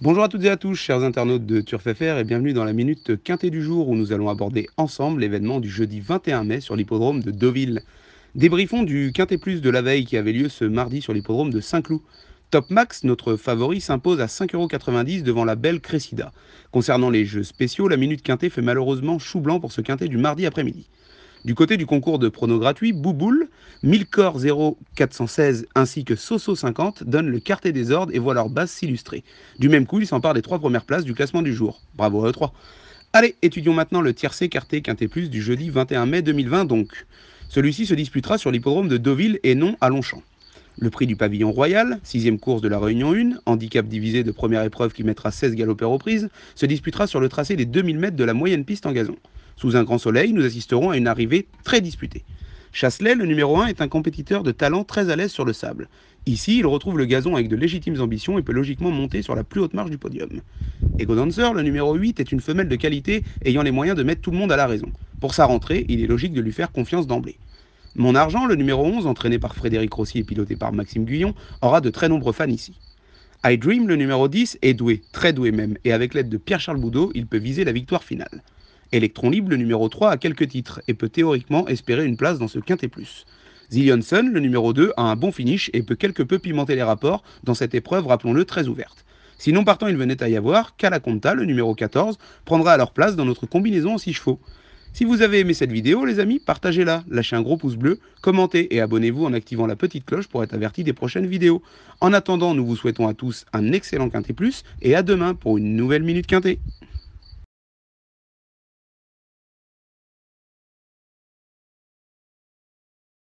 Bonjour à toutes et à tous, chers internautes de TurfFR, et bienvenue dans la minute quintée du jour où nous allons aborder ensemble l'événement du jeudi 21 mai sur l'hippodrome de Deauville. Débriefons du quintet plus de la veille qui avait lieu ce mardi sur l'hippodrome de Saint-Cloud. Top Max, notre favori, s'impose à 5,90€ devant la belle Cressida. Concernant les jeux spéciaux, la minute quintée fait malheureusement chou blanc pour ce quintet du mardi après-midi. Du côté du concours de pronos gratuit, Bouboule, Milcor 0416 ainsi que Soso 50 donnent le quartet des ordres et voient leur base s'illustrer. Du même coup, ils s'emparent des trois premières places du classement du jour. Bravo à eux trois. Allez, étudions maintenant le tiercé quartet quintet plus du jeudi 21 mai 2020 donc. Celui-ci se disputera sur l'hippodrome de Deauville et non à Longchamp. Le prix du pavillon royal, sixième course de la Réunion 1, handicap divisé de première épreuve qui mettra 16 galopères aux prises, se disputera sur le tracé des 2000 mètres de la moyenne piste en gazon. Sous un grand soleil, nous assisterons à une arrivée très disputée. Chasselet, le numéro 1, est un compétiteur de talent très à l'aise sur le sable. Ici, il retrouve le gazon avec de légitimes ambitions et peut logiquement monter sur la plus haute marche du podium. Ego Dancer, le numéro 8, est une femelle de qualité ayant les moyens de mettre tout le monde à la raison. Pour sa rentrée, il est logique de lui faire confiance d'emblée. Mon Argent, le numéro 11, entraîné par Frédéric Rossi et piloté par Maxime Guyon, aura de très nombreux fans ici. I Dream, le numéro 10, est doué, très doué même, et avec l'aide de Pierre-Charles Boudot, il peut viser la victoire finale. Electron libre le numéro 3 a quelques titres et peut théoriquement espérer une place dans ce quintet plus. Zillionson, le numéro 2, a un bon finish et peut quelque peu pimenter les rapports dans cette épreuve, rappelons-le, très ouverte. Sinon partant il venait à y avoir, Calaconta, le numéro 14, prendra alors place dans notre combinaison en 6 chevaux. Si vous avez aimé cette vidéo, les amis, partagez-la, lâchez un gros pouce bleu, commentez et abonnez-vous en activant la petite cloche pour être averti des prochaines vidéos. En attendant, nous vous souhaitons à tous un excellent Quintet Plus et à demain pour une nouvelle Minute Quintet.